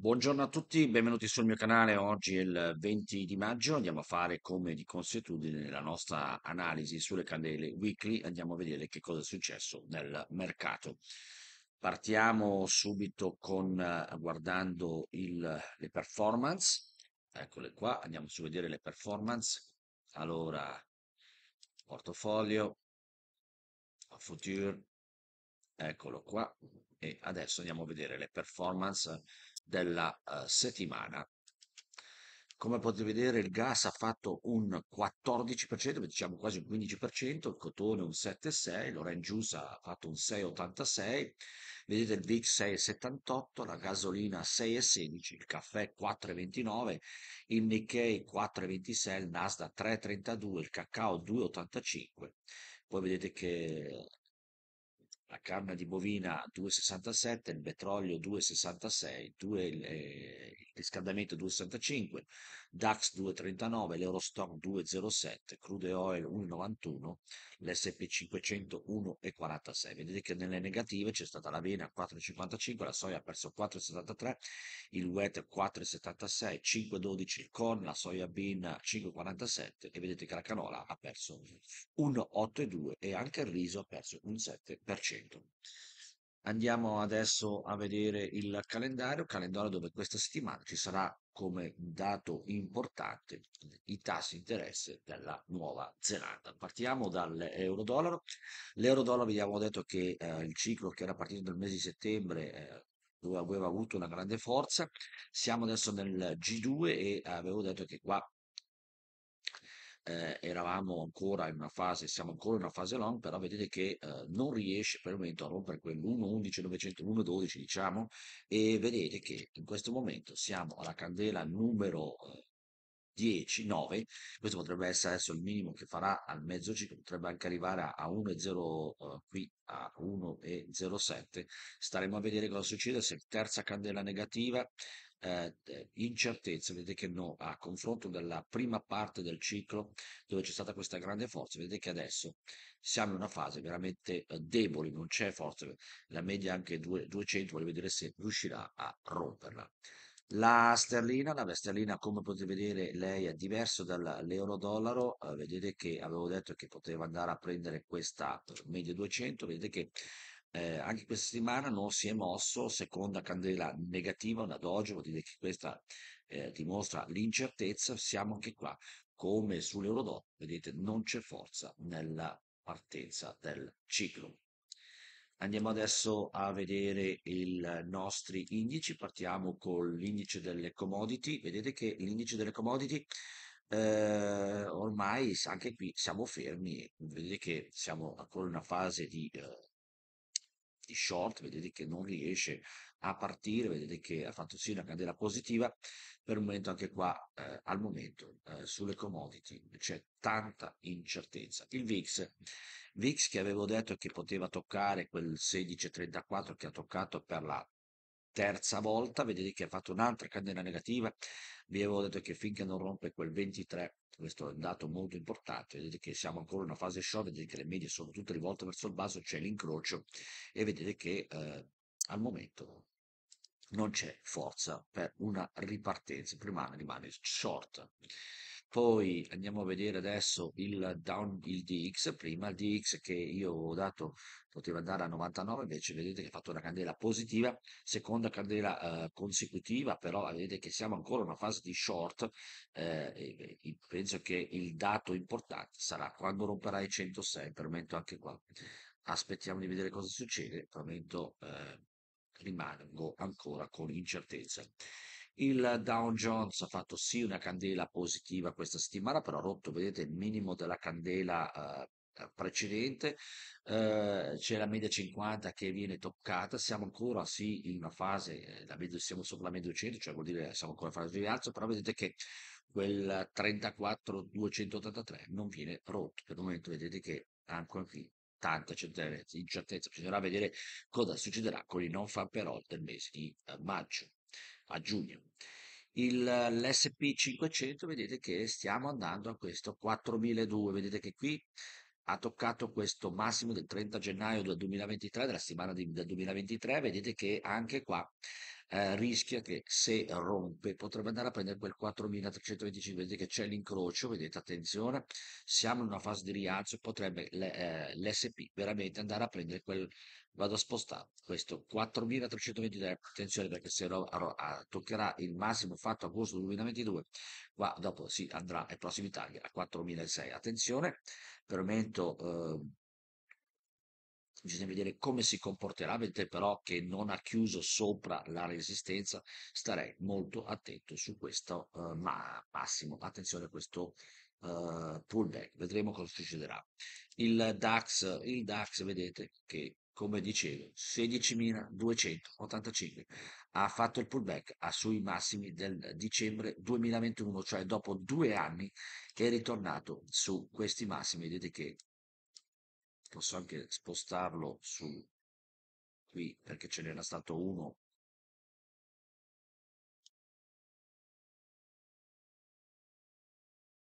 Buongiorno a tutti, benvenuti sul mio canale. Oggi è il 20 di maggio, andiamo a fare come di consuetudine la nostra analisi sulle candele weekly, andiamo a vedere che cosa è successo nel mercato. Partiamo subito con eh, guardando il, le performance, eccole qua, andiamo su vedere le performance. Allora, portafoglio, future, eccolo qua, e adesso andiamo a vedere le performance della eh, settimana. Come potete vedere il gas ha fatto un 14%, diciamo quasi un 15%, il cotone un 7,6, l'orange juice ha fatto un 6,86, vedete il VIX 6,78, la gasolina 6,16, il caffè 4,29, il Nikkei 4,26, il Nasdaq 3,32, il cacao 2,85. Poi vedete che la carne di bovina 2,67, il petrolio 2,66, il, eh, il riscaldamento 2,65, DAX 2,39, l'Eurostock 2,07, crude oil 1,91, l'SP500 1,46. Vedete che nelle negative c'è stata la vena 4,55, la soia ha perso 4,73, il wet 4,76, 5,12 il corn, la soia bean 5,47 e vedete che la canola ha perso 1,82 e anche il riso ha perso un 7%. 100%. Andiamo adesso a vedere il calendario, calendario dove questa settimana ci sarà come dato importante i tassi di interesse della Nuova Zelanda. Partiamo dall'euro-dollaro. L'euro-dollaro vi abbiamo detto che eh, il ciclo che era partito nel mese di settembre eh, dove aveva avuto una grande forza. Siamo adesso nel G2 e avevo detto che qua eh, eravamo ancora in una fase, siamo ancora in una fase long, però vedete che eh, non riesce per il momento a rompere quell'1.11, 900, 1.12 diciamo, e vedete che in questo momento siamo alla candela numero eh, 10, 9, questo potrebbe essere adesso il minimo che farà al mezzo ciclo, potrebbe anche arrivare a 1,0 eh, qui a 1,07, staremo a vedere cosa succede se terza candela negativa eh, eh incertezza, vedete che no, a confronto della prima parte del ciclo dove c'è stata questa grande forza, vedete che adesso siamo in una fase veramente eh, debole, non c'è forza, la media anche 200, voglio vedere se riuscirà a romperla. La sterlina, la sterlina come potete vedere lei è diversa dall'euro dollaro, eh, vedete che avevo detto che poteva andare a prendere questa media 200, vedete che eh, anche questa settimana non si è mosso, seconda candela negativa, una doge, vuol dire che questa eh, dimostra l'incertezza, siamo anche qua, come sull'Eurodot, vedete non c'è forza nella partenza del ciclo. Andiamo adesso a vedere i nostri indici, partiamo con l'indice delle commodity, vedete che l'indice delle commodity eh, ormai anche qui siamo fermi, vedete che siamo ancora in una fase di eh, di short, vedete che non riesce a partire, vedete che ha fatto sì una candela positiva, per un momento anche qua, eh, al momento, eh, sulle commodity c'è tanta incertezza. Il VIX, VIX che avevo detto che poteva toccare quel 16,34 che ha toccato per la terza volta, vedete che ha fatto un'altra candela negativa, vi avevo detto che finché non rompe quel 23, questo è un dato molto importante, vedete che siamo ancora in una fase short, vedete che le medie sono tutte rivolte verso il basso, c'è l'incrocio e vedete che eh, al momento non c'è forza per una ripartenza, prima rimane short. Poi andiamo a vedere adesso il, down, il DX, prima il DX che io ho dato poteva andare a 99, invece vedete che ha fatto una candela positiva, seconda candela eh, consecutiva, però vedete che siamo ancora in una fase di short, eh, penso che il dato importante sarà quando romperai 106, permetto anche qua, aspettiamo di vedere cosa succede, prometto eh, rimango ancora con incertezza. Il Dow Jones ha fatto sì una candela positiva questa settimana, però ha rotto, vedete, il minimo della candela eh, precedente, eh, c'è la media 50 che viene toccata, siamo ancora sì in una fase, eh, la media, siamo sopra la media 200, cioè vuol dire che siamo ancora in fase di rialzo, però vedete che quel 34,283 non viene rotto, per il momento vedete che ancora qui tanta incertezza, bisognerà vedere cosa succederà con i non fan per del mese di eh, maggio a giugno. Il, L'SP500 vedete che stiamo andando a questo 4002, vedete che qui ha toccato questo massimo del 30 gennaio del 2023, della settimana di, del 2023, vedete che anche qua eh, rischia che se rompe potrebbe andare a prendere quel 4325, vedete che c'è l'incrocio, vedete attenzione, siamo in una fase di rialzo, potrebbe eh, l'SP veramente andare a prendere quel, vado a spostare questo 4323 attenzione perché se ah, toccherà il massimo fatto agosto 2022 qua dopo si andrà ai prossimi tagli a 4006 attenzione per aumento eh, bisogna vedere come si comporterà, mentre però che non ha chiuso sopra la resistenza, starei molto attento su questo eh, ma massimo, attenzione a questo eh, pullback, vedremo cosa succederà. Il DAX, il DAX vedete che come dicevo 16.285 ha fatto il pullback a sui massimi del dicembre 2021 cioè dopo due anni che è ritornato su questi massimi vedete che posso anche spostarlo su qui perché ce n'era stato uno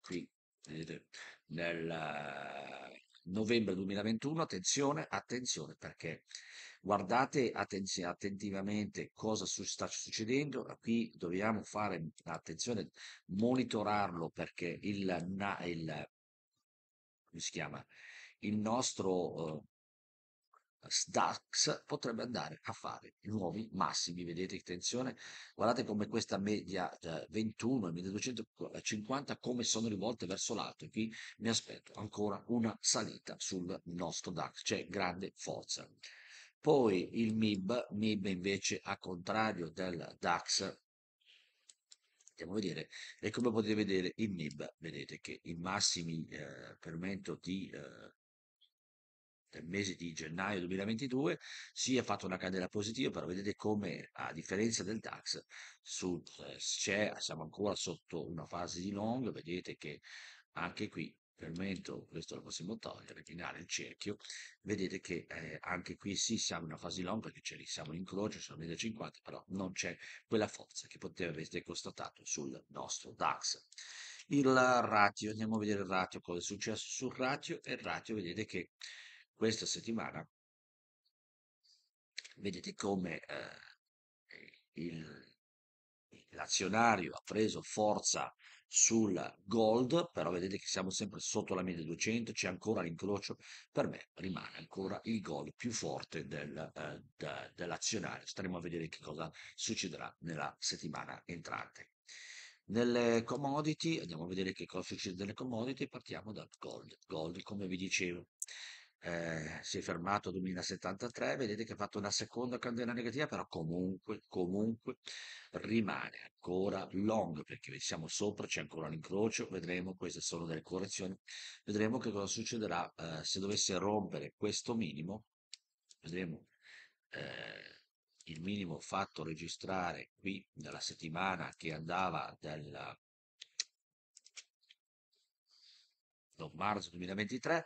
qui vedete nel eh, novembre 2021 attenzione attenzione perché guardate attenz attentivamente cosa su sta succedendo qui dobbiamo fare attenzione monitorarlo perché il, na, il come si chiama il nostro eh, DAX potrebbe andare a fare nuovi massimi, vedete attenzione, guardate come questa media eh, 21 e 1250 come sono rivolte verso l'alto e qui mi aspetto ancora una salita sul nostro DAX, c'è grande forza. Poi il MIB, MIB invece a contrario del DAX, andiamo a vedere, e come potete vedere il MIB, vedete che i massimi eh, per aumento di... Eh, del mese di gennaio 2022 si è fatto una candela positiva, però vedete come a differenza del DAX su, eh, c'è, siamo ancora sotto una fase di long, vedete che anche qui permetto, questo lo possiamo togliere, eliminare il cerchio, vedete che eh, anche qui sì siamo in una fase di long perché c'è, siamo in croce sono 1050, però non c'è quella forza che poteva avete constatato sul nostro DAX. Il ratio, andiamo a vedere il ratio, cosa è successo sul ratio, e il ratio vedete che questa settimana vedete come eh, il, l'azionario ha preso forza sul gold, però vedete che siamo sempre sotto la media 200, c'è ancora l'incrocio, per me rimane ancora il gold più forte del, eh, da, dell'azionario, staremo a vedere che cosa succederà nella settimana entrante. Nelle commodity, andiamo a vedere che cosa succede nelle commodity, partiamo dal gold. Gold, come vi dicevo, eh, si è fermato a 2073, vedete che ha fatto una seconda candela negativa, però comunque, comunque rimane ancora long, perché siamo sopra, c'è ancora l'incrocio, vedremo, queste sono delle correzioni, vedremo che cosa succederà eh, se dovesse rompere questo minimo, vedremo eh, il minimo fatto registrare qui nella settimana che andava dal o marzo 2023,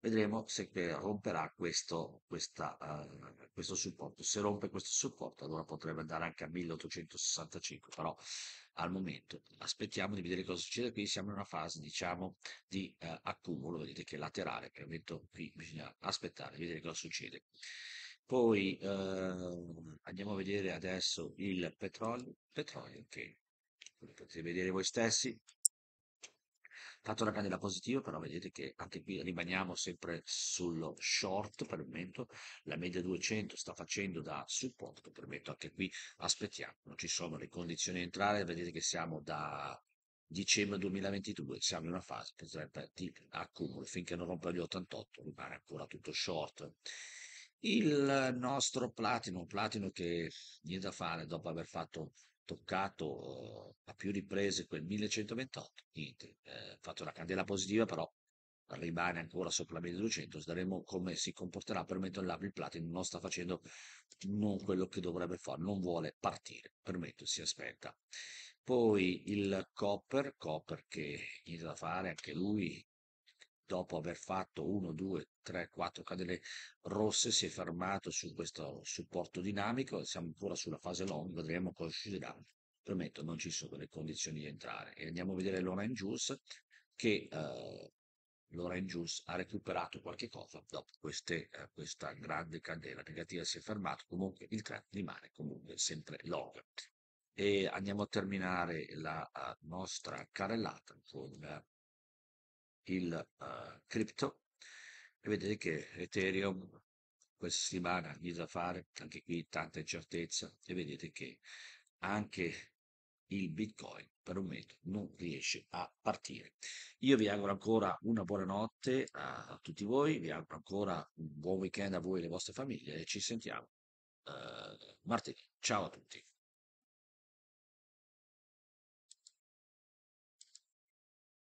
vedremo se eh, romperà questo, questa, uh, questo, supporto. Se rompe questo supporto, allora potrebbe andare anche a 1865, però al momento aspettiamo di vedere cosa succede. Qui siamo in una fase, diciamo, di uh, accumulo, vedete che è laterale, che detto qui bisogna aspettare, vedere cosa succede. Poi uh, andiamo a vedere adesso il petrolio, petrolio che potete vedere voi stessi, Tanto la candela positiva, però vedete che anche qui rimaniamo sempre sullo short per il momento, la media 200 sta facendo da supporto, per il momento anche qui aspettiamo, non ci sono le condizioni di entrare, vedete che siamo da dicembre 2022 siamo in una fase che sarebbe di accumulo finché non rompe gli 88 rimane ancora tutto short il nostro platino platino che niente da fare dopo aver fatto toccato a più riprese quel 1128, niente, eh, fatto una candela positiva, però rimane ancora sopra la media 200, vedremo come si comporterà per me il Platinum non sta facendo non quello che dovrebbe fare, non vuole partire, per me si aspetta. Poi il Copper, Copper che niente da fare, anche lui dopo aver fatto 1, 2, 3, 4 cadene rosse si è fermato su questo supporto dinamico, siamo ancora sulla fase long, vedremo cosa succederà. Prometto, non ci sono le condizioni di entrare. E andiamo a vedere l'Orange Juice, che eh, l'Orange Juice ha recuperato qualche cosa dopo queste, eh, questa grande candela negativa si è fermato. comunque il trend rimane comunque sempre long. E andiamo a terminare la eh, nostra carrellata con... Eh, il uh, eh, crypto e vedete che Ethereum questa settimana gli da fare, anche qui tanta incertezza e vedete che anche il Bitcoin per un momento non riesce a partire. Io vi auguro ancora una buona notte a tutti voi, vi auguro ancora un buon weekend a voi e alle vostre famiglie e ci sentiamo uh, martedì. Ciao a tutti.